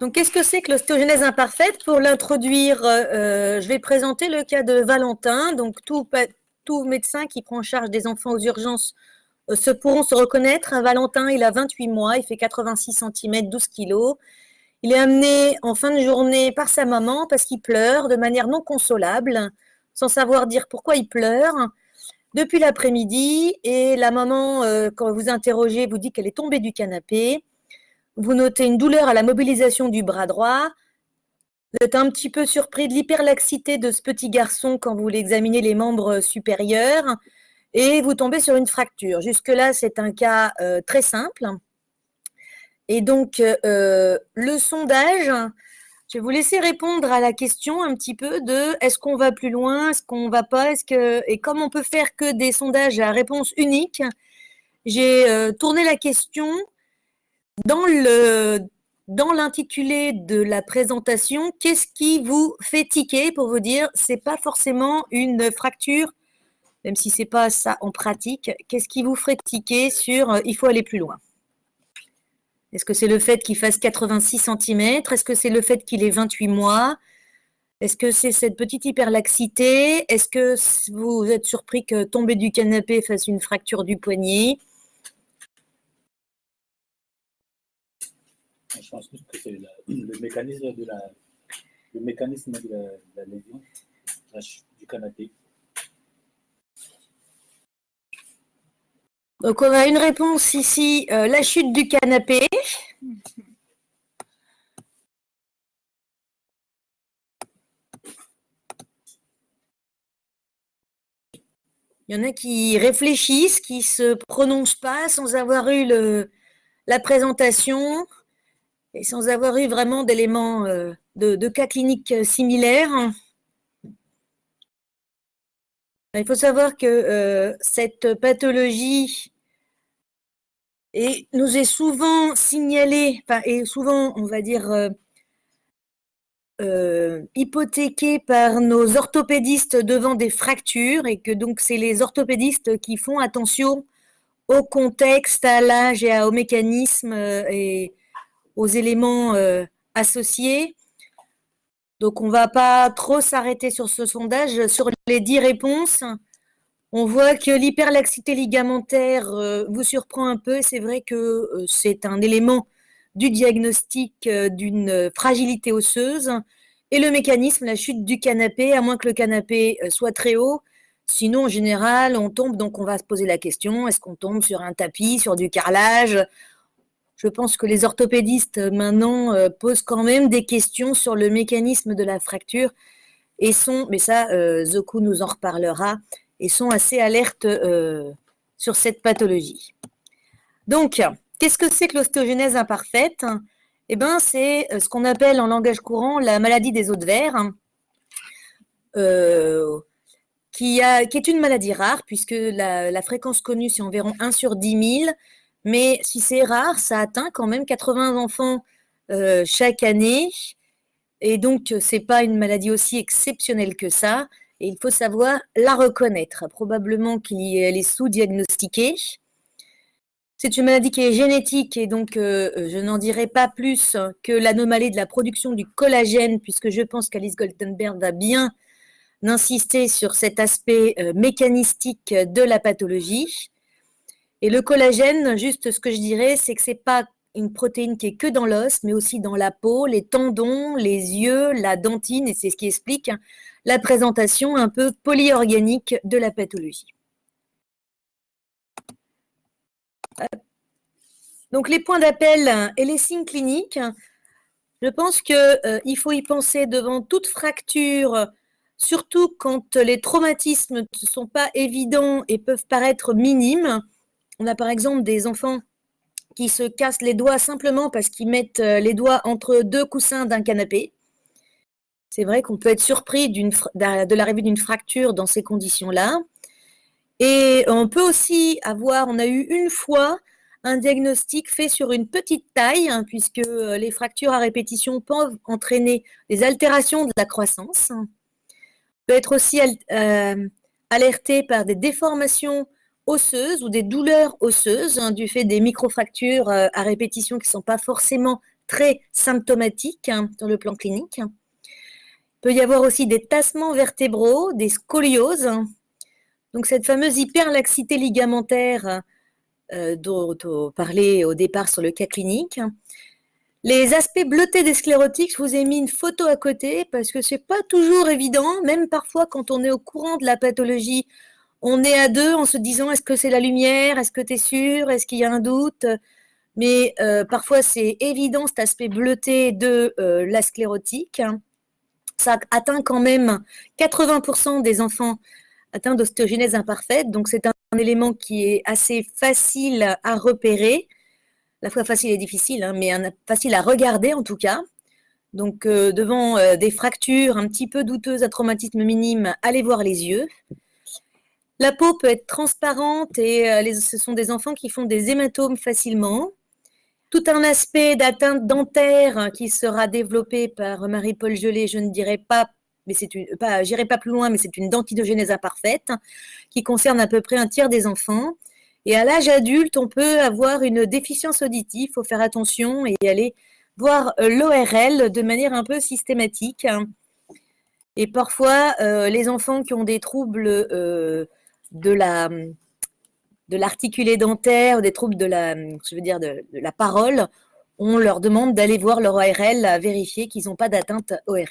Donc, qu'est-ce que c'est que l'ostéogenèse imparfaite Pour l'introduire, euh, euh, je vais présenter le cas de Valentin. Donc, tout, médecin qui prend en charge des enfants aux urgences euh, se pourront se reconnaître. Valentin, il a 28 mois, il fait 86 cm, 12 kg. Il est amené en fin de journée par sa maman parce qu'il pleure de manière non consolable, sans savoir dire pourquoi il pleure depuis l'après-midi et la maman, quand vous interrogez, vous dit qu'elle est tombée du canapé. Vous notez une douleur à la mobilisation du bras droit. Vous êtes un petit peu surpris de l'hyperlaxité de ce petit garçon quand vous l'examinez les membres supérieurs et vous tombez sur une fracture. Jusque-là, c'est un cas euh, très simple. Et donc, euh, euh, le sondage, je vais vous laisser répondre à la question un petit peu de est-ce qu'on va plus loin, est-ce qu'on va pas, est-ce que et comme on peut faire que des sondages à réponse unique, j'ai tourné la question dans l'intitulé de la présentation, qu'est-ce qui vous fait tiquer pour vous dire c'est pas forcément une fracture, même si c'est pas ça en pratique, qu'est-ce qui vous ferait tiquer sur euh, il faut aller plus loin Est-ce que c'est le fait qu'il fasse 86 cm Est-ce que c'est le fait qu'il ait 28 mois Est-ce que c'est cette petite hyperlaxité Est-ce que vous êtes surpris que tomber du canapé fasse une fracture du poignet Je pense que c'est le mécanisme de la, le lésion, la chute du canapé. Donc on a une réponse ici, euh, la chute du canapé. Il y en a qui réfléchissent, qui ne se prononcent pas sans avoir eu la présentation et sans avoir eu vraiment d'éléments euh, de, cas cliniques euh, similaires. Hein. Il faut savoir que euh, cette pathologie est, nous est souvent signalée, et souvent, on va dire, hypothéquée par nos orthopédistes devant des fractures et que donc c'est les orthopédistes qui font attention au contexte, à l'âge et au mécanisme et aux éléments euh, associés. Donc on ne va pas trop s'arrêter sur ce sondage. Sur les 10 réponses, on voit que l'hyperlaxité ligamentaire euh, vous surprend un peu. C'est vrai que euh, c'est un élément du diagnostic d'une fragilité osseuse. Et le mécanisme, la chute du canapé, à moins que le canapé soit très haut. Sinon, en général, on tombe, donc on va se poser la question, est-ce qu'on tombe sur un tapis, sur du carrelage je pense que les orthopédistes euh, maintenant euh, posent quand même des questions sur le mécanisme de la fracture et sont, mais ça, euh, Zoku nous en reparlera, et sont assez alertes sur cette pathologie. Donc, qu'est-ce que c'est que l'ostéogenèse imparfaite Eh bien, c'est ce qu'on appelle en langage courant la maladie des os de verre. Hein. qui, est une maladie rare, puisque la, la fréquence connue, c'est environ 1 sur 10 000 mais si c'est rare, ça atteint quand même 80 enfants euh, chaque année. Et donc, ce n'est pas une maladie aussi exceptionnelle que ça. Et il faut savoir la reconnaître. Probablement qu'elle est sous-diagnostiquée. C'est une maladie qui est génétique et donc euh, je n'en dirai pas plus que l'anomalie de la production du collagène, puisque je pense qu'Alice Goldenberg va bien insister sur cet aspect euh, mécanistique de la pathologie. Et le collagène, juste ce que je dirais, c'est que ce n'est pas une protéine qui est que dans l'os, mais aussi dans la peau, les tendons, les yeux, la dentine, et c'est ce qui explique la présentation un peu polyorganique de la pathologie. Euh, donc les points d'appel et les signes cliniques, je pense qu'il euh, faut y penser devant toute fracture, surtout quand les traumatismes ne sont pas évidents et peuvent paraître minimes. On a par exemple des enfants qui se cassent les doigts simplement parce qu'ils mettent euh, les doigts entre deux coussins d'un canapé. C'est vrai qu'on peut être surpris de l'arrivée d'une fracture dans ces conditions-là. Et on peut aussi avoir, on a eu une fois un diagnostic fait sur une petite taille, hein, puisque euh, les fractures à répétition peuvent entraîner des altérations de la croissance. On peut être aussi euh, alerté par des déformations osseuses ou des douleurs osseuses hein, du fait des microfractures euh, à répétition qui ne sont pas forcément très symptomatiques dans hein, sur le plan clinique. Il peut y avoir aussi des tassements vertébraux, des scolioses. Hein. Donc cette fameuse hyperlaxité ligamentaire euh, dont on parlait au départ sur le cas clinique. Les aspects bleutés des sclérotiques, je vous ai mis une photo à côté parce que ce n'est pas toujours évident, même parfois quand on est au courant de la pathologie, on est à deux en se disant est-ce que c'est la lumière Est-ce que tu es sûr Est-ce qu'il y a un doute Mais euh, parfois, c'est évident cet aspect bleuté de euh, la sclérotique. Hein. Ça atteint quand même 80% des enfants atteints d'ostéogenèse imparfaite. Donc, c'est un, élément qui est assez facile à repérer, la fois facile et difficile, hein, mais facile à regarder en tout cas. Donc, euh, devant des fractures un petit peu douteuses à traumatisme minime, allez voir les yeux. La peau peut être transparente et euh, ce sont des enfants qui font des hématomes facilement. Tout un aspect d'atteinte dentaire hein, qui sera développé par Marie-Paul Gelé, je ne dirais pas, mais c'est une, pas, pas plus loin, mais c'est une dentidogénèse imparfaite hein, qui concerne à peu près un tiers des enfants. Et à l'âge adulte, on peut avoir une déficience auditive, il faut faire attention et aller voir euh, l'ORL de manière un peu systématique. Hein. Et parfois, euh, les enfants qui ont des troubles de la de l'articulé dentaire, ou des troubles de la, je veux dire de, la parole, on leur demande d'aller voir leur ARL à vérifier qu'ils n'ont pas d'atteinte ORL.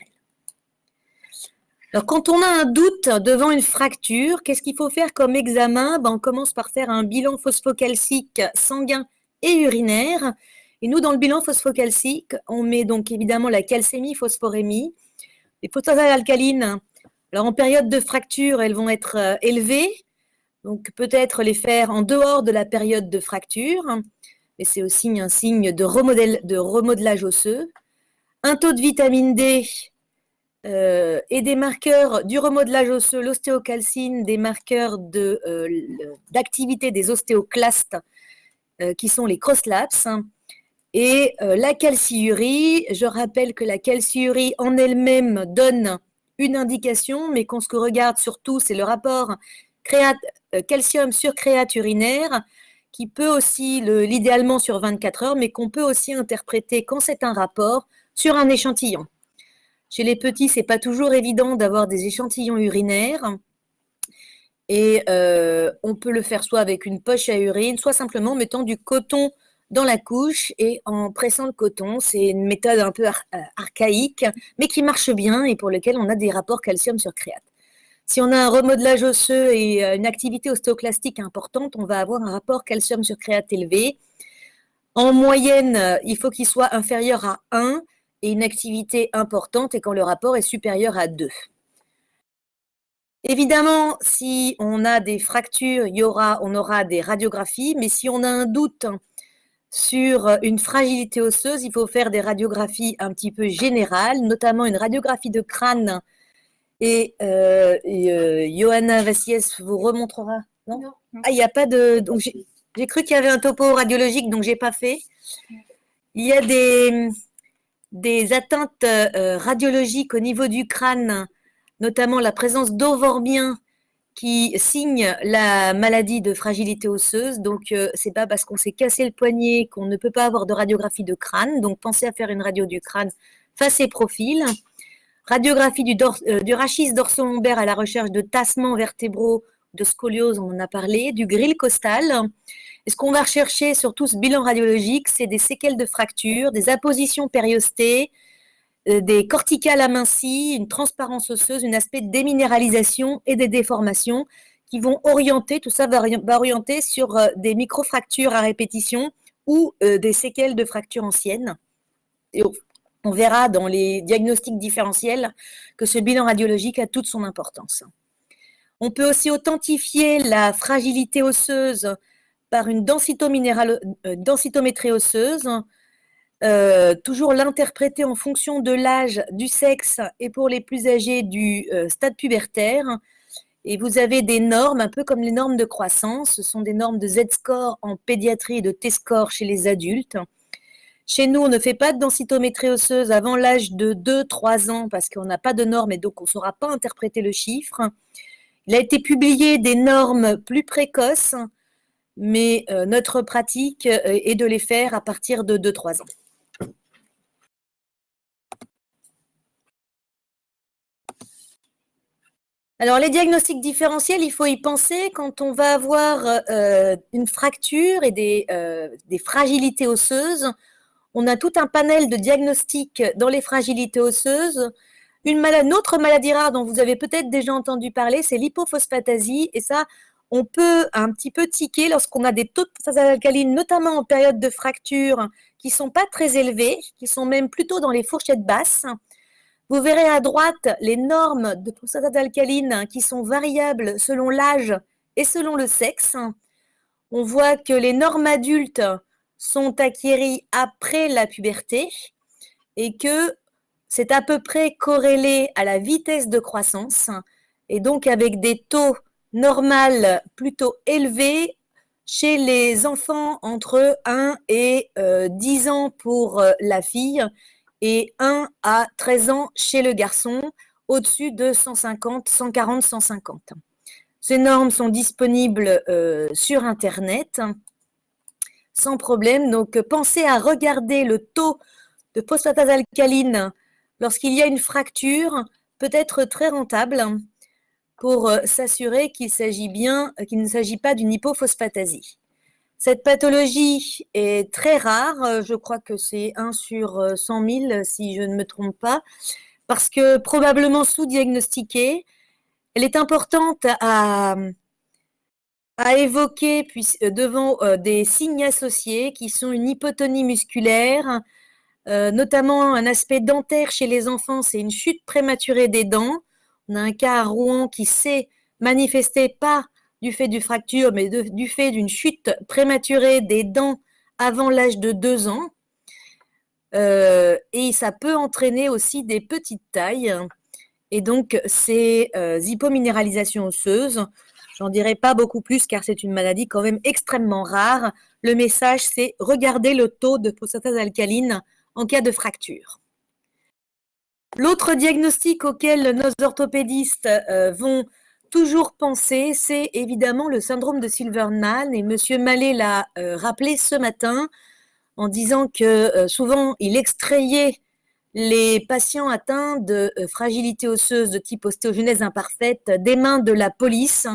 Alors, quand on a un doute devant une fracture, qu'est-ce qu'il faut faire comme examen ben, On commence par faire un bilan phosphocalcique sanguin et urinaire. Et nous, dans le bilan phosphocalcique, on met donc évidemment la calcémie, phosphorémie, les phosphosalcalines. alcalines. Alors, en période de fracture, elles vont être euh, élevées. Donc peut-être les faire en dehors de la période de fracture, hein, mais c'est aussi un signe de, remodelage osseux. Un taux de vitamine D euh, et des marqueurs du remodelage osseux, l'ostéocalcine, des marqueurs euh, d'activité de, des ostéoclastes euh, qui sont les crosslaps. Hein. Et la calciurie, je rappelle que la calciurie en elle-même donne une indication, mais qu'on ce que regarde surtout, c'est le rapport euh, calcium sur créate urinaire qui peut aussi, l'idéalement sur 24 heures, mais qu'on peut aussi interpréter quand c'est un rapport sur un échantillon. Chez les petits, c'est pas toujours évident d'avoir des échantillons urinaires. Et euh, on peut le faire soit avec une poche à urine, soit simplement en mettant du coton dans la couche et en pressant le coton. C'est une méthode un peu euh, archaïque, mais qui marche bien et pour laquelle on a des rapports calcium sur créate. Si on a un remodelage osseux et euh, une activité ostéoclastique importante, on va avoir un rapport calcium sur créate élevé. En moyenne, euh, il faut qu'il soit inférieur à 1 et une activité importante et quand le rapport est supérieur à 2. Évidemment, si on a des fractures, on aura des radiographies, mais si on a un doute sur euh, une fragilité osseuse, il faut faire des radiographies un petit peu générales, notamment une radiographie de crâne et, euh, euh, Johanna Vassiès vous remontrera. Non, Ah, il n'y a pas de. Donc j'ai cru qu'il y avait un topo radiologique, donc j'ai pas fait. Il y a des, des atteintes euh, radiologiques au niveau du crâne, notamment la présence d'eau qui signe la maladie de fragilité osseuse. Donc c'est pas parce qu'on s'est cassé le poignet qu'on ne peut pas avoir de radiographie de crâne. Donc pensez à faire une radio du crâne face et profil. Radiographie du, euh, du rachis dorsolombaire à la recherche de tassements vertébraux, de scoliose, on en a parlé, du grill costal. Et ce qu'on va rechercher sur tout ce bilan radiologique, c'est des séquelles de fractures, des appositions périostées, euh, des corticales amincies, une transparence osseuse, un aspect de déminéralisation et des déformations qui vont orienter, tout ça va, orienter sur euh, des des fractures à répétition ou des séquelles de fractures anciennes. Et on verra dans les diagnostics différentiels que ce bilan radiologique a toute son importance. On peut aussi authentifier la fragilité osseuse par une euh, densitométrie osseuse, euh, toujours l'interpréter en fonction de l'âge, du sexe et pour les plus âgés du euh, stade pubertaire. Et vous avez des normes, un peu comme les normes de croissance, ce sont des normes de Z-score en pédiatrie et de T-score chez les adultes. Chez nous, on ne fait pas de densitométrie osseuse avant l'âge de 2-3 ans parce qu'on n'a pas de normes et donc on ne saura pas interpréter le chiffre. Il a été publié des normes plus précoces, mais euh, notre pratique euh, est de les faire à partir de 2-3 ans. Alors les diagnostics différentiels, il faut y penser quand on va avoir euh, une fracture et des fragilités osseuses on a tout un panel de diagnostics dans les fragilités osseuses. Une, autre maladie rare dont vous avez peut-être déjà entendu parler, c'est l'hypophosphatasie. Et ça, on peut un petit peu tiquer lorsqu'on a des taux de phosphate alcaline, notamment en période de fracture, qui ne sont pas très élevés, qui sont même plutôt dans les fourchettes basses. Vous verrez à droite les normes de prostate alcaline qui sont variables selon l'âge et selon le sexe. On voit que les normes adultes sont acquéris après la puberté et que c'est à peu près corrélé à la vitesse de croissance et donc avec des taux normaux plutôt élevés chez les enfants entre 1 et 10 euh, ans pour euh, la fille et 1 à 13 ans chez le garçon au-dessus de 150, 140, 150. Ces normes sont disponibles euh, sur Internet sans problème. Donc, euh, pensez à regarder le taux de phosphatase alcaline lorsqu'il y a une fracture, peut être très rentable pour euh, s'assurer qu'il s'agit bien, euh, qu'il ne s'agit pas d'une hypophosphatasie. Cette pathologie est très rare, je crois que c'est 1 sur 100 000 si je ne me trompe pas, parce que probablement sous-diagnostiquée, elle est importante à, a évoqué puis, euh, devant euh, des signes associés qui sont une hypotonie musculaire, euh, notamment un aspect dentaire chez les enfants, c'est une chute prématurée des dents. On a un cas à Rouen qui s'est manifesté pas du fait du fracture, mais du fait d'une chute prématurée des dents avant l'âge de 2 ans. et ça peut entraîner aussi des petites tailles. Et donc, ces hypominéralisations osseuses J'en dirai pas beaucoup plus car c'est une maladie quand même extrêmement rare. Le message, c'est regarder le taux de phosphatase alcaline en cas de fracture. L'autre diagnostic auquel nos orthopédistes euh, vont toujours penser, c'est évidemment le syndrome de Silverman. Et M. Mallet l'a euh, rappelé ce matin en disant que euh, souvent il extrayait les patients atteints de fragilité osseuse de type ostéogenèse imparfaite des mains de la police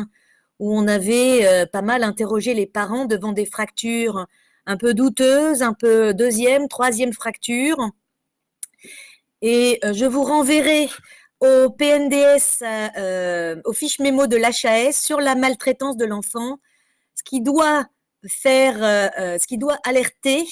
où on avait euh, pas mal interrogé les parents devant des fractures un peu douteuses, un peu deuxième, troisième fracture. Et euh, je vous renverrai au PNDS, euh, au aux fiches mémo de l'HAS sur la maltraitance de l'enfant. Ce qui doit faire, ce qui doit alerter,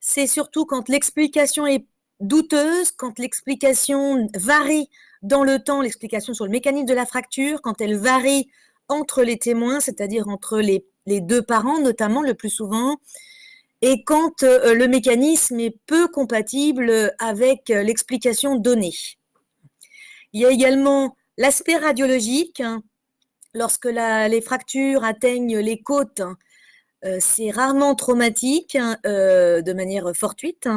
c'est surtout quand l'explication est douteuse, quand l'explication varie dans le temps, l'explication sur le mécanisme de la fracture, quand elle varie entre les témoins, c'est-à-dire entre les, deux parents notamment le plus souvent, et quand euh, le mécanisme est peu compatible avec euh, l'explication donnée. Il y a également l'aspect radiologique. Hein. lorsque les fractures atteignent les côtes, hein, euh, c'est rarement traumatique hein, de manière fortuite.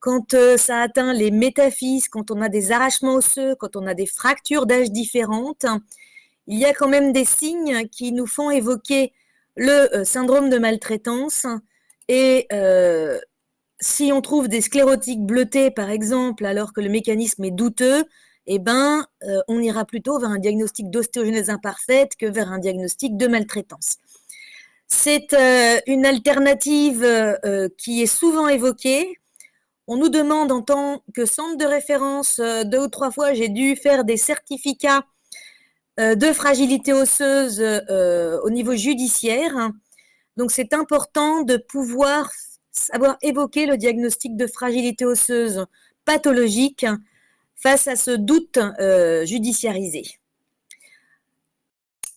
Quand ça atteint les métaphyses, quand on a des arrachements osseux, quand on a des fractures d'âge différentes, il y a quand même des signes qui nous font évoquer le euh, syndrome de maltraitance. Et euh, si on trouve des sclérotiques bleutés, par exemple, alors que le mécanisme est douteux, eh ben, euh, on ira plutôt vers un diagnostic d'ostéogenèse imparfaite que vers un diagnostic de maltraitance. C'est une alternative qui est souvent évoquée. On nous demande en tant que centre de référence, deux ou trois fois, j'ai dû faire des certificats euh, de fragilité osseuse euh, au niveau judiciaire. Donc c'est important de pouvoir savoir évoquer le diagnostic de fragilité osseuse pathologique face à ce doute euh, judiciarisé.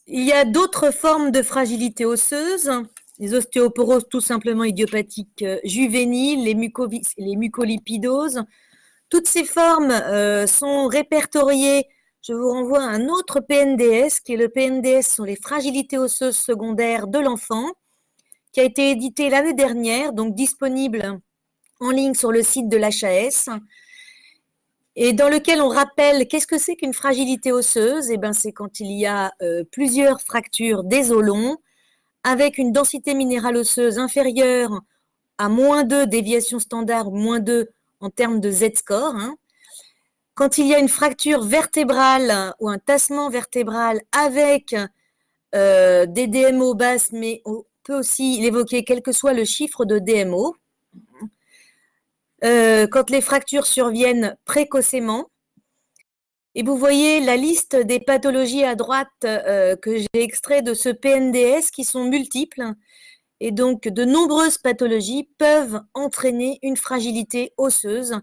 Il y a d'autres formes de fragilité osseuse, les ostéoporoses tout simplement idiopathiques juvéniles, les, mucolipidoses. Toutes ces formes sont répertoriées je vous renvoie à un autre PNDS, qui est le PNDS sur les fragilités osseuses secondaires de l'enfant, qui a été édité l'année dernière, donc disponible en ligne sur le site de l'HAS, et dans lequel on rappelle qu'est-ce que c'est qu'une fragilité osseuse Eh bien, c'est quand il y a euh, plusieurs fractures des os avec une densité minérale osseuse inférieure à moins 2 déviation standard, moins 2 en termes de Z-score, hein. Quand il y a une fracture vertébrale ou un tassement vertébral avec euh, des DMO basses, mais on peut aussi l'évoquer quel que soit le chiffre de DMO. Euh, quand les fractures surviennent précocement, et vous voyez la liste des pathologies à droite euh, que j'ai extrait de ce PNDS qui sont multiples. Et donc, de nombreuses pathologies peuvent entraîner une fragilité osseuse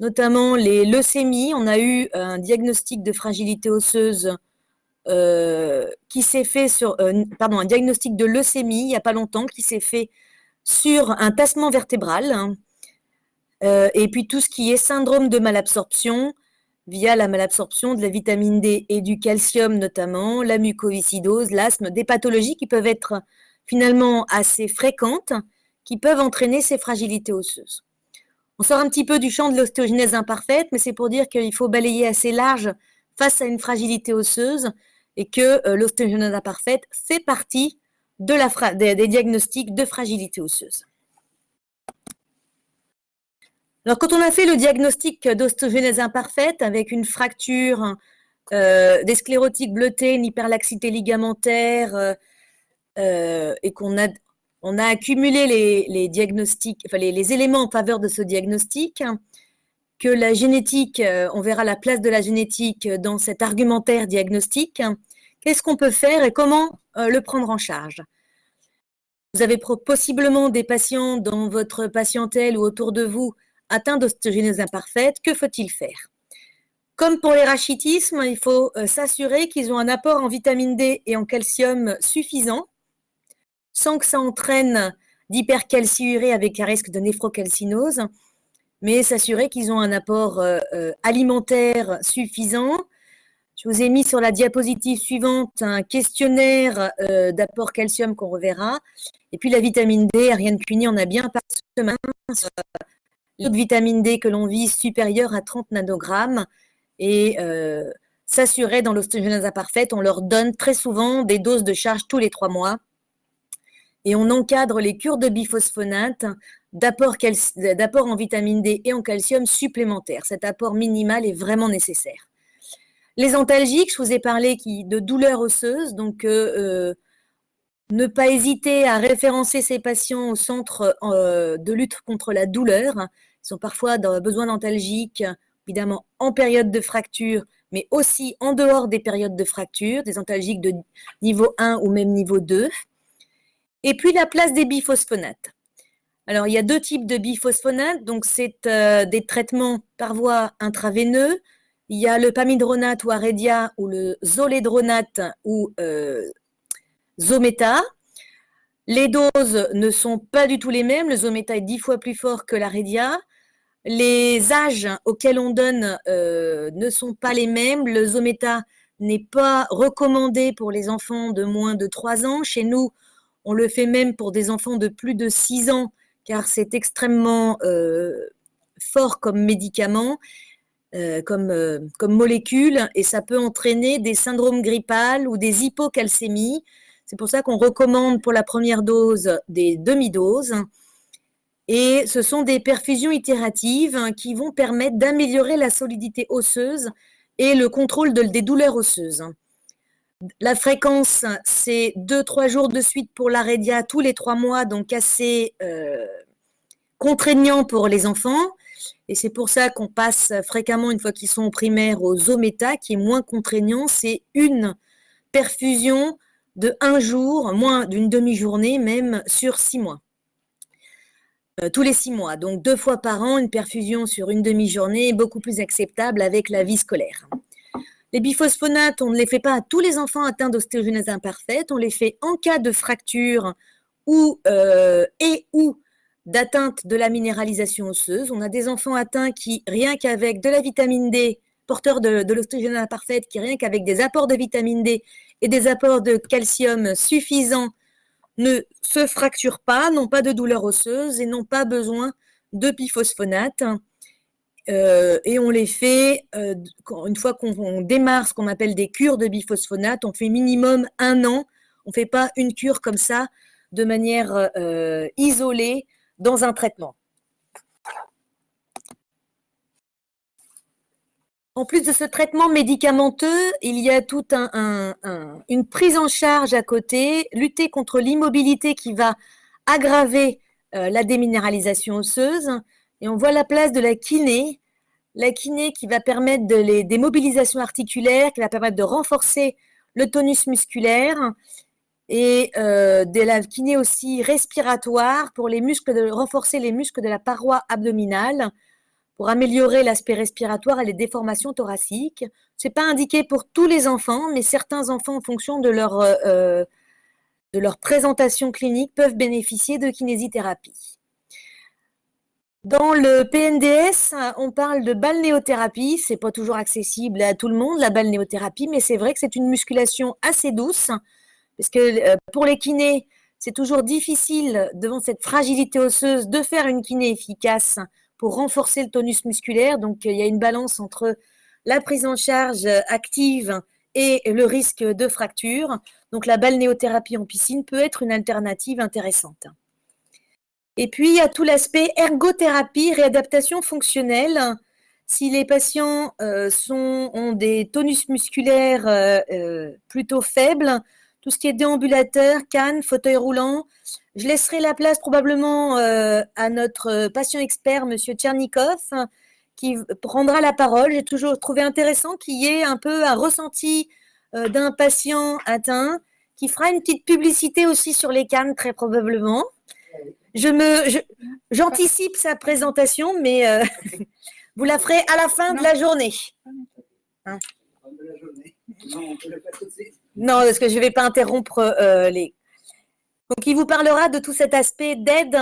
notamment les leucémies. On a eu euh, un diagnostic de fragilité osseuse euh, qui s'est fait sur, euh, pardon, un diagnostic de leucémie il n'y a pas longtemps qui s'est fait sur un tassement vertébral. Hein. et puis tout ce qui est syndrome de malabsorption via la malabsorption de la vitamine D et du calcium notamment, la mucoviscidose, l'asthme, des pathologies qui peuvent être finalement assez fréquentes, qui peuvent entraîner ces fragilités osseuses. On sort un petit peu du champ de l'ostéogenèse imparfaite, mais c'est pour dire qu'il faut balayer assez large face à une fragilité osseuse et que l'ostéogénèse euh, l'ostéogenèse imparfaite fait partie des, diagnostics de fragilité osseuse. Alors, quand on a fait le diagnostic d'ostéogenèse imparfaite avec une fracture, euh, des sclérotiques bleutées, une hyperlaxité ligamentaire, euh, et qu'on a on a accumulé les, diagnostics, les, éléments en faveur de ce diagnostic, hein, que la génétique, euh, on verra la place de la génétique dans cet argumentaire diagnostique. Hein. Qu'est-ce qu'on peut faire et comment euh, le prendre en charge Vous avez possiblement des patients dans votre patientèle ou autour de vous atteints d'ostéogenèse imparfaite. Que faut-il faire comme pour les rachitismes, il faut euh, s'assurer qu'ils ont un apport en vitamine D et en calcium suffisant sans que ça entraîne d'hypercalciurée avec un risque de néphrocalcinose, mais s'assurer qu'ils ont un apport euh, euh, alimentaire suffisant. Je vous ai mis sur la diapositive suivante un questionnaire euh, d'apport calcium qu'on reverra. Et puis la vitamine D, Ariane Cuny en a bien parlé ce L'autre vitamine D que l'on vise supérieure à 30 nanogrammes. Et s'assurer dans l'ostéogenèse imparfaite, on leur donne très souvent des doses de charge tous les trois mois et on encadre les cures de biphosphonate d'apport en vitamine D et en calcium supplémentaire. Cet apport minimal est vraiment nécessaire. Les antalgiques, je vous ai parlé de douleurs osseuses, donc euh, euh, ne pas hésiter à référencer ces patients au centre euh, de lutte contre la douleur. Ils ont parfois dans, besoin d'antalgiques, évidemment en période de fracture, mais aussi en dehors des périodes de fracture, des antalgiques de niveau 1 ou même niveau 2. Et puis la place des biphosphonates. Alors, il y a deux types de biphosphonates. Donc, c'est euh, des traitements par voie intraveineuse. Il y a le pamidronate ou arédia ou le zolédronate ou euh, zometa. Les doses ne sont pas du tout les mêmes. Le zometa est dix fois plus fort que l'arédia. Les âges auxquels on donne euh, ne sont pas les mêmes. Le zometa n'est pas recommandé pour les enfants de moins de 3 ans. Chez nous, on le fait même pour des enfants de plus de 6 ans, car c'est extrêmement euh, fort comme médicament, euh, euh, comme, molécule, et ça peut entraîner des syndromes grippales ou des hypocalcémies. C'est pour ça qu'on recommande pour la première dose des demi-doses. Et ce sont des perfusions itératives hein, qui vont permettre d'améliorer la solidité osseuse et le contrôle des douleurs osseuses. La fréquence, c'est 2-3 jours de suite pour la rédia tous les 3 mois, donc assez euh, contraignant pour les enfants. Et c'est pour ça qu'on passe fréquemment, une fois qu'ils sont en primaire, aux ométa, qui est moins contraignant. C'est une perfusion de un jour, moins d'une demi-journée même, sur six mois. Euh, tous les six mois, donc deux fois par an, une perfusion sur une demi-journée, beaucoup plus acceptable avec la vie scolaire. Les biphosphonates, on ne les fait pas à tous les enfants atteints d'ostéogénèse imparfaite, on les fait en cas de fracture ou, euh, et ou d'atteinte de la minéralisation osseuse. On a des enfants atteints qui, rien qu'avec de la vitamine D, porteurs de, de imparfaite, qui rien qu'avec des apports de vitamine D et des apports de calcium suffisants, ne se fracturent pas, n'ont pas de douleur osseuse et n'ont pas besoin de biphosphonate. Euh, et on les fait, euh, une fois qu'on démarre ce qu'on appelle des cures de biphosphonate, on fait minimum un an. On ne fait pas une cure comme ça, de manière euh, isolée, dans un traitement. En plus de ce traitement médicamenteux, il y a toute une prise en charge à côté, lutter contre l'immobilité qui va aggraver la déminéralisation osseuse, et on voit la place de la kiné, la kiné qui va permettre des mobilisations articulaires, qui va permettre de renforcer le tonus musculaire et euh, de la kiné aussi respiratoire pour les muscles de renforcer les muscles de la paroi abdominale pour améliorer l'aspect respiratoire et les déformations thoraciques. Ce n'est pas indiqué pour tous les enfants, mais certains enfants, en fonction de leur, euh, euh, de leur présentation clinique, peuvent bénéficier de kinésithérapie. Dans le PNDS, on parle de balnéothérapie. n'est pas toujours accessible à tout le monde, la balnéothérapie, mais c'est vrai que c'est une musculation assez douce. Parce que euh, pour les kinés, c'est toujours difficile, devant cette fragilité osseuse, de faire une kiné efficace pour renforcer le tonus musculaire. Donc, euh, il y a une balance entre la prise en charge euh, active et le risque de fracture. Donc, la balnéothérapie en piscine peut être une alternative intéressante. Et puis, il y a tout l'aspect ergothérapie, réadaptation fonctionnelle. Si les patients euh, ont des tonus musculaires euh, euh, plutôt faibles, tout ce qui est déambulateur, canne, fauteuil roulant, je laisserai la place probablement à notre patient expert, M. Tchernikov, qui prendra la parole. J'ai toujours trouvé intéressant qu'il y ait un peu un ressenti d'un patient atteint, qui fera une petite publicité aussi sur les cannes, très probablement. Je me, j'anticipe sa présentation, mais euh, vous la ferez à la fin de la journée. Hein non, parce que je ne vais pas interrompre euh, les. Donc, il vous parlera de tout cet aspect d'aide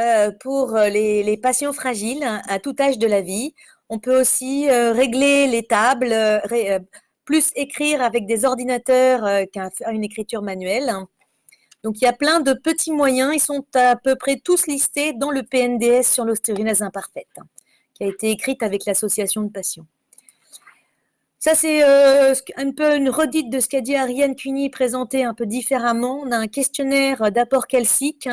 euh, pour les, patients fragiles à tout âge de la vie. On peut aussi régler les tables, plus écrire avec des ordinateurs qu'une écriture manuelle. Donc il y a plein de petits moyens, ils sont à peu près tous listés dans le PNDS sur l'ostéogenèse imparfaite, qui a été écrite avec l'association de patients. Ça, c'est euh, un peu une redite de ce qu'a dit Ariane Cuny, présentée un peu différemment. On a un questionnaire d'apport calcique.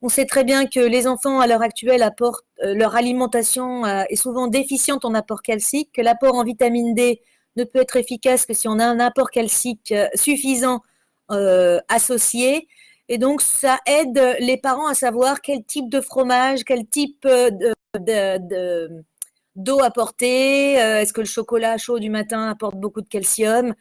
On sait très bien que les enfants, à l'heure actuelle, apportent, euh, leur alimentation euh, est souvent déficiente en apport calcique, que l'apport en vitamine D ne peut être efficace que si on a un apport calcique suffisant euh, associés. Et donc, ça aide les parents à savoir quel type de fromage, quel type euh, de, d'eau apporter, euh, Est-ce que le chocolat chaud du matin apporte beaucoup de calcium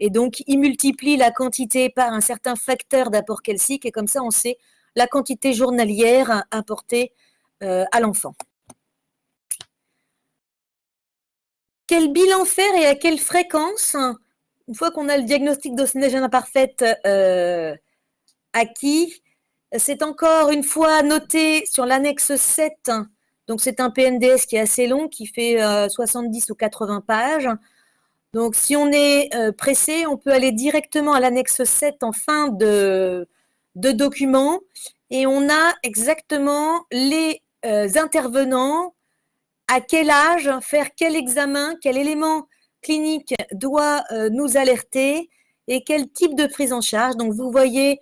Et donc, il multiplie la quantité par un certain facteur d'apport calcique et comme ça, on sait la quantité journalière apportée à l'enfant. Quel bilan faire et à quelle fréquence une fois qu'on a le diagnostic d'osmogène imparfaite euh, acquis, c'est encore une fois noté sur l'annexe 7. Donc c'est un PNDS qui est assez long, qui fait 70 euh, ou 80 pages. Donc si on est euh, pressé, on peut aller directement à l'annexe 7 en fin de, de document et on a exactement les intervenants, à quel âge, faire quel examen, quel élément clinique doit euh, nous alerter et quel type de prise en charge. Donc, vous voyez,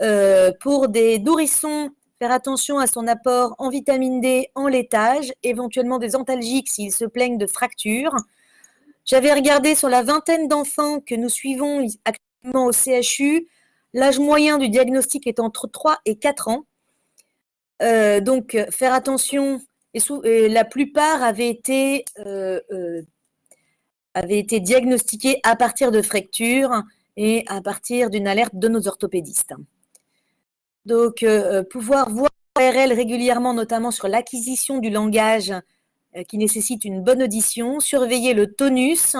euh, pour des nourrissons, faire attention à son apport en vitamine D, en laitage, éventuellement des antalgiques s'ils se plaignent de fractures. J'avais regardé sur la vingtaine d'enfants que nous suivons actuellement au CHU, l'âge moyen du diagnostic est entre 3 et 4 ans. Euh, donc, faire attention, et, la plupart avaient été avait été diagnostiqué à partir de fractures et à partir d'une alerte de nos orthopédistes. Donc, euh, euh, pouvoir voir l'ORL régulièrement, notamment sur l'acquisition du langage euh, qui nécessite une bonne audition, surveiller le tonus,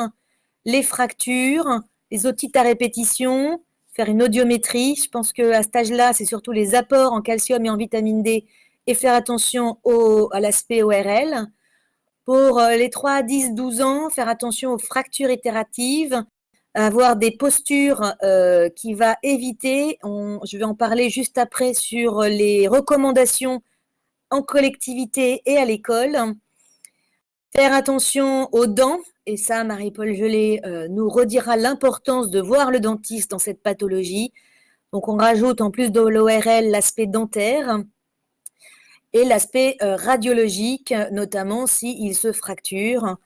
les fractures, les otites à répétition, faire une audiométrie. Je pense qu'à ce âge-là, c'est surtout les apports en calcium et en vitamine D et faire attention à l'aspect ORL. Pour euh, les 3 à 10, 12 ans, faire attention aux fractures itératives, avoir des postures euh, qui va éviter, je vais en parler juste après sur les recommandations en collectivité et à l'école. Faire attention aux dents, et ça Marie-Paul Gelé euh, nous redira l'importance de voir le dentiste dans cette pathologie. Donc on rajoute en plus de l'ORL l'aspect dentaire et l'aspect euh, radiologique, notamment s'il se fracture,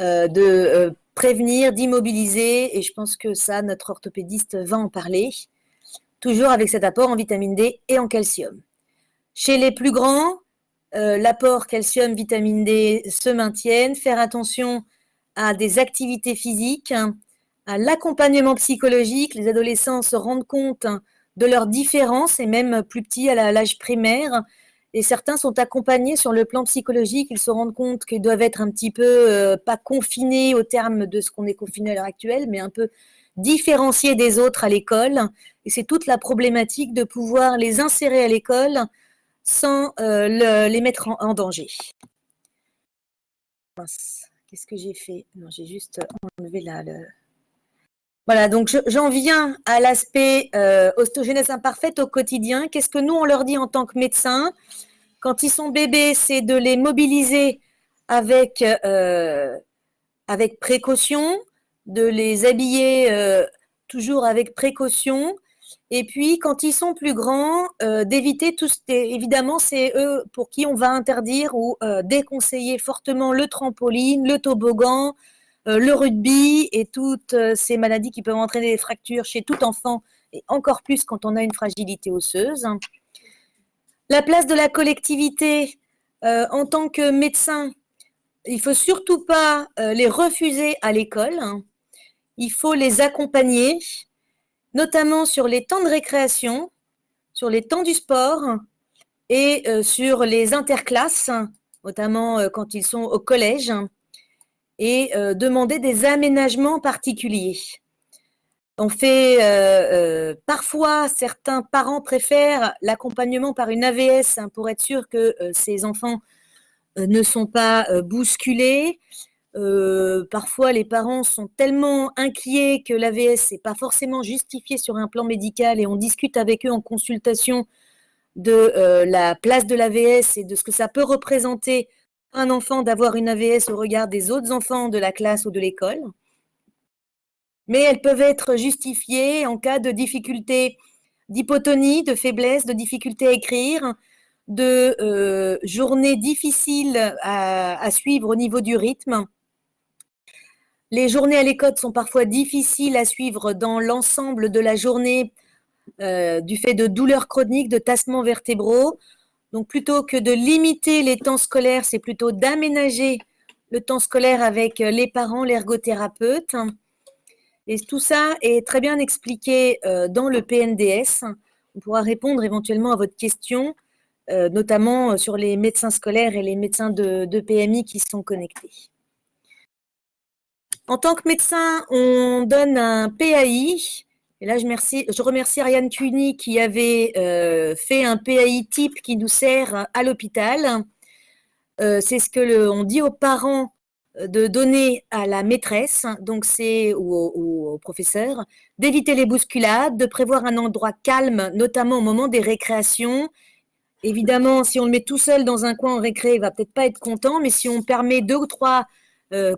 euh, de euh, prévenir, d'immobiliser, et je pense que ça, notre orthopédiste va en parler, toujours avec cet apport en vitamine D et en calcium. Chez les plus grands, l'apport calcium, vitamine D se maintiennent. Faire attention à des activités physiques, à l'accompagnement psychologique. Les adolescents se rendent compte de leurs différences, et même plus petits à l'âge primaire, et certains sont accompagnés sur le plan psychologique. Ils se rendent compte qu'ils doivent être un petit peu, euh, pas confinés au terme de ce qu'on est confiné à l'heure actuelle, mais un peu différenciés des autres à l'école. Et c'est toute la problématique de pouvoir les insérer à l'école sans euh, les mettre en, danger. Qu'est-ce que j'ai fait Non, j'ai juste enlevé là voilà, donc j'en viens à l'aspect euh, ostéogenèse imparfaite au quotidien. Qu'est-ce que nous, on leur dit en tant que médecins Quand ils sont bébés, c'est de les mobiliser avec, euh, précaution, de les habiller euh, toujours avec précaution. Et puis, quand ils sont plus grands, euh, d'éviter tout ce Évidemment, c'est eux pour qui on va interdire ou déconseiller fortement le trampoline, le toboggan, euh, le rugby et toutes euh, ces maladies qui peuvent entraîner des fractures chez tout enfant et encore plus quand on a une fragilité osseuse. La place de la collectivité euh, en tant que médecin, il ne faut surtout pas les refuser à l'école. Il faut les accompagner, notamment sur les temps de récréation, sur les temps du sport et sur les interclasses, notamment quand ils sont au collège et euh, demander des aménagements particuliers. On fait euh, euh, parfois, certains parents préfèrent l'accompagnement par une AVS hein, pour être sûr que ces enfants ne sont pas bousculés. parfois, les parents sont tellement inquiets que l'AVS n'est pas forcément justifié sur un plan médical et on discute avec eux en consultation de la place de l'AVS et de ce que ça peut représenter un enfant d'avoir une AVS au regard des autres enfants de la classe ou de l'école, mais elles peuvent être justifiées en cas de difficulté d'hypotonie, de faiblesse, de difficulté à écrire, de euh, journées difficiles à, suivre au niveau du rythme. Les journées à l'école sont parfois difficiles à suivre dans l'ensemble de la journée euh, du fait de douleurs chroniques, de tassements vertébraux, donc plutôt que de limiter les temps scolaires, c'est plutôt d'aménager le temps scolaire avec euh, les parents, l'ergothérapeute. Et tout ça est très bien expliqué euh, dans le PNDS. On pourra répondre éventuellement à votre question, euh, notamment sur les médecins scolaires et les médecins de, de PMI qui sont connectés. En tant que médecin, on donne un PAI et là, je, remercie, je remercie Ariane Tuny qui avait euh, fait un PAI type qui nous sert à l'hôpital. Euh, c'est ce que dit aux parents euh, de donner à la maîtresse, donc c'est ou, au professeur, d'éviter les bousculades, de prévoir un endroit calme, notamment au moment des récréations. Évidemment, si on le met tout seul dans un coin en récré, il va peut-être pas être content, mais si on permet deux ou trois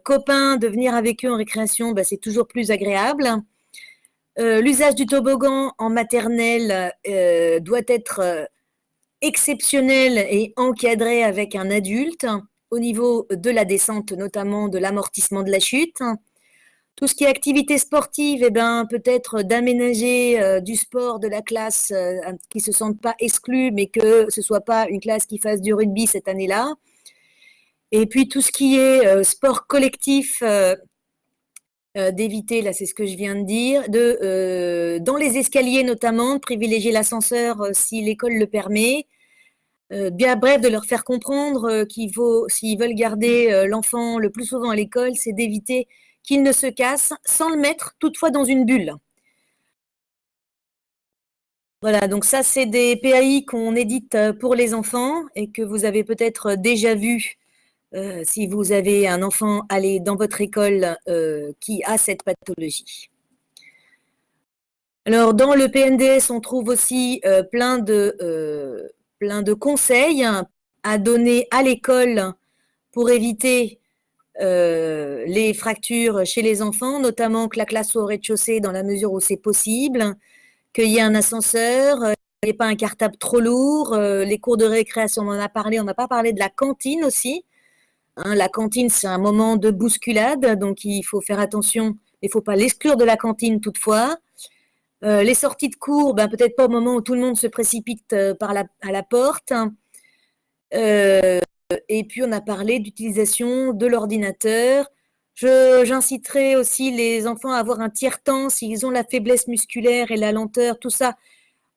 copains de venir avec eux en récréation, ben, c'est toujours plus agréable. Euh, l'usage du toboggan en maternelle euh, doit être euh, exceptionnel et encadré avec un adulte au niveau de la descente, notamment de l'amortissement de la chute. Tout ce qui est activité sportive, eh ben, peut-être d'aménager du sport de la classe qui ne se sentent pas exclus, mais que ce ne soit pas une classe qui fasse du rugby cette année-là. Et puis tout ce qui est sport collectif euh, d'éviter, là c'est ce que je viens de dire, de, euh, dans les escaliers notamment, de privilégier l'ascenseur euh, si l'école le permet. bien bref, de leur faire comprendre qu'il faut, s'ils veulent garder l'enfant le plus souvent à l'école, c'est d'éviter qu'il ne se casse sans le mettre toutefois dans une bulle. Voilà, donc ça c'est des PAI qu'on édite pour les enfants et que vous avez peut-être déjà vu euh, si vous avez un enfant, allé dans votre école euh, qui a cette pathologie. Alors, dans le PNDS, on trouve aussi euh, plein, de, conseils à donner à l'école pour éviter les fractures chez les enfants, notamment que la classe soit au rez-de-chaussée dans la mesure où c'est possible, qu'il y ait un ascenseur, qu'il n'y pas un cartable trop lourd. les cours de récréation, on en a parlé. On n'a pas parlé de la cantine aussi, Hein, la cantine, c'est un moment de bousculade, donc il faut faire attention. Il ne faut pas l'exclure de la cantine toutefois. Euh, les sorties de cours, ben, peut-être pas au moment où tout le monde se précipite euh, par la, à la porte. Euh, et puis, on a parlé d'utilisation de l'ordinateur. J'inciterai aussi les enfants à avoir un tiers-temps s'ils ont la faiblesse musculaire et la lenteur, tout ça.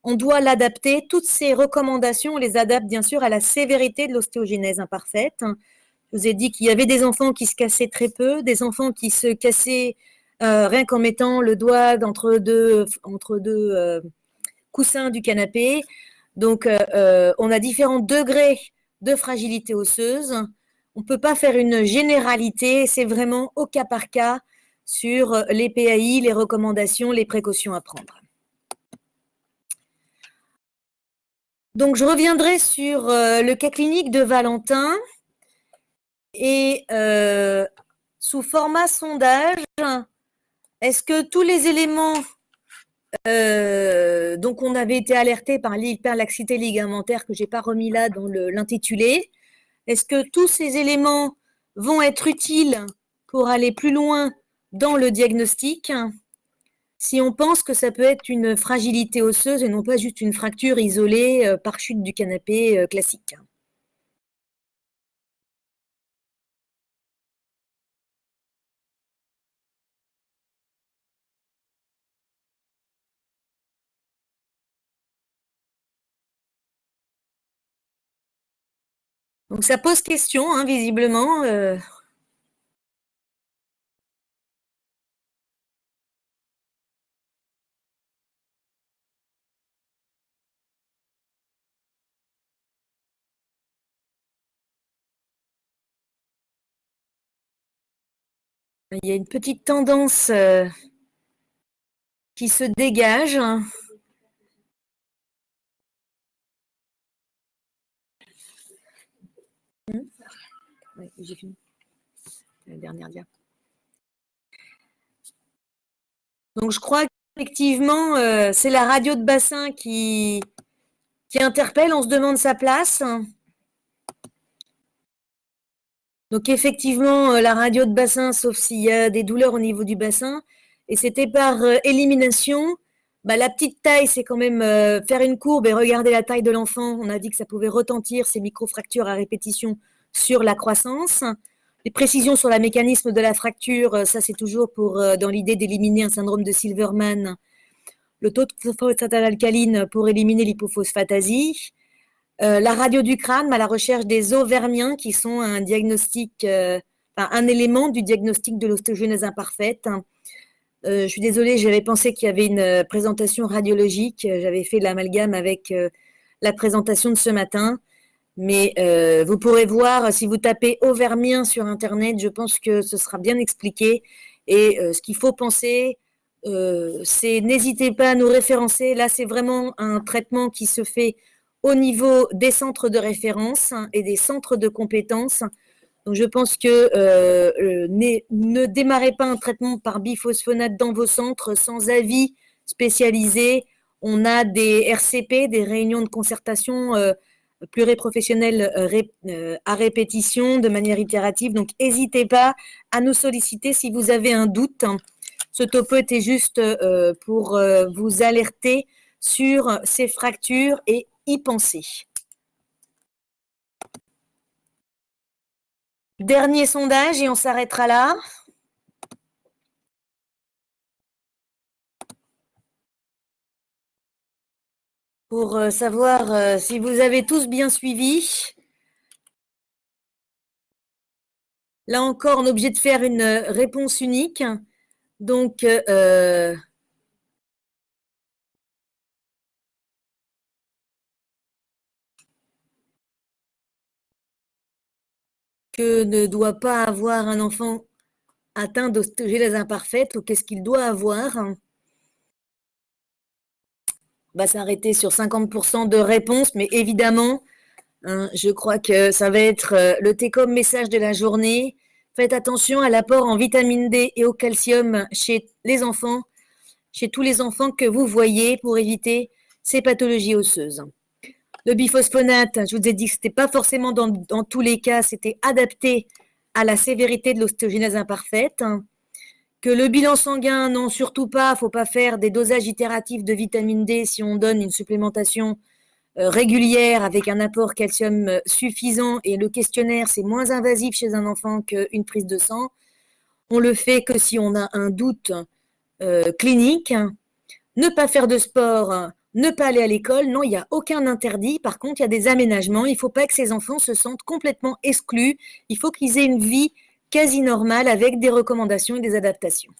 On doit l'adapter. Toutes ces recommandations, on les adapte bien sûr à la sévérité de l'ostéogenèse imparfaite. Je vous ai dit qu'il y avait des enfants qui se cassaient très peu, des enfants qui se cassaient euh, rien qu'en mettant le doigt entre deux, euh, coussins du canapé. Donc, euh, on a différents degrés de fragilité osseuse. On ne peut pas faire une généralité, c'est vraiment au cas par cas sur les PAI, les recommandations, les précautions à prendre. Donc, je reviendrai sur le cas clinique de Valentin. Et euh, sous format sondage, est-ce que tous les éléments, euh, dont on avait été alerté par l'hyperlaxité ligamentaire que je n'ai pas remis là dans l'intitulé, est-ce que tous ces éléments vont être utiles pour aller plus loin dans le diagnostic si on pense que ça peut être une fragilité osseuse et non pas juste une fracture isolée euh, par chute du canapé classique Donc ça pose question, hein, visiblement. Euh. Il y a une petite tendance euh, qui se dégage. Hein. Donc je crois qu'effectivement, euh, c'est la radio de bassin qui, qui interpelle, on se demande sa place. Donc effectivement, euh, la radio de bassin, sauf s'il y a des douleurs au niveau du bassin, et c'était par euh, élimination, bah, la petite taille, c'est quand même faire une courbe et regarder la taille de l'enfant. On a dit que ça pouvait retentir ces micro-fractures à répétition sur la croissance. Les précisions sur le mécanisme de la fracture, euh, ça c'est toujours pour, euh, dans l'idée d'éliminer un syndrome de Silverman. Le taux de phosphate alcaline pour éliminer l'hypophosphatasie. Euh, la radio du crâne à la recherche des vermiens qui sont un diagnostic, un élément du diagnostic de l'ostéogenèse imparfaite. je suis désolée, j'avais pensé qu'il y avait une présentation radiologique. J'avais fait l'amalgame avec la présentation de ce matin. Mais euh, vous pourrez voir, si vous tapez Auvermien sur Internet, je pense que ce sera bien expliqué. Et euh, ce qu'il faut penser, euh, c'est n'hésitez pas à nous référencer. Là, c'est vraiment un traitement qui se fait au niveau des centres de référence et des centres de compétences. Donc, je pense que ne, ne, démarrez pas un traitement par biphosphonate dans vos centres sans avis spécialisé. On a des RCP, des réunions de concertation pluriprofessionnels euh, euh, à répétition de manière itérative. Donc, n'hésitez pas à nous solliciter si vous avez un doute. Ce topo était juste euh, pour vous alerter sur ces fractures et y penser. Dernier sondage et on s'arrêtera là. pour euh, savoir euh, si vous avez tous bien suivi. Là encore, on est obligé de faire une euh, réponse unique. Donc, que ne doit pas avoir un enfant atteint d'ostéogélase imparfaite ou qu'est-ce qu'il doit avoir va s'arrêter sur 50% de réponses, mais évidemment, hein, je crois que ça va être euh, le TECOM message de la journée. Faites attention à l'apport en vitamine D et au calcium chez les enfants, chez tous les enfants que vous voyez pour éviter ces pathologies osseuses. Le biphosphonate, je vous ai dit que ce n'était pas forcément dans, dans, tous les cas, c'était adapté à la sévérité de l'ostéogenèse imparfaite que le bilan sanguin, non, surtout pas, faut pas faire des dosages itératifs de vitamine D si on donne une supplémentation euh, régulière avec un apport calcium euh, suffisant et le questionnaire, c'est moins invasif chez un enfant qu'une prise de sang. On le fait que si on a un doute euh, clinique. Ne pas faire de sport, ne pas aller à l'école, non, il n'y a aucun interdit. Par contre, il y a des aménagements. Il ne faut pas que ces enfants se sentent complètement exclus. Il faut qu'ils aient une vie quasi normale avec des recommandations et des adaptations.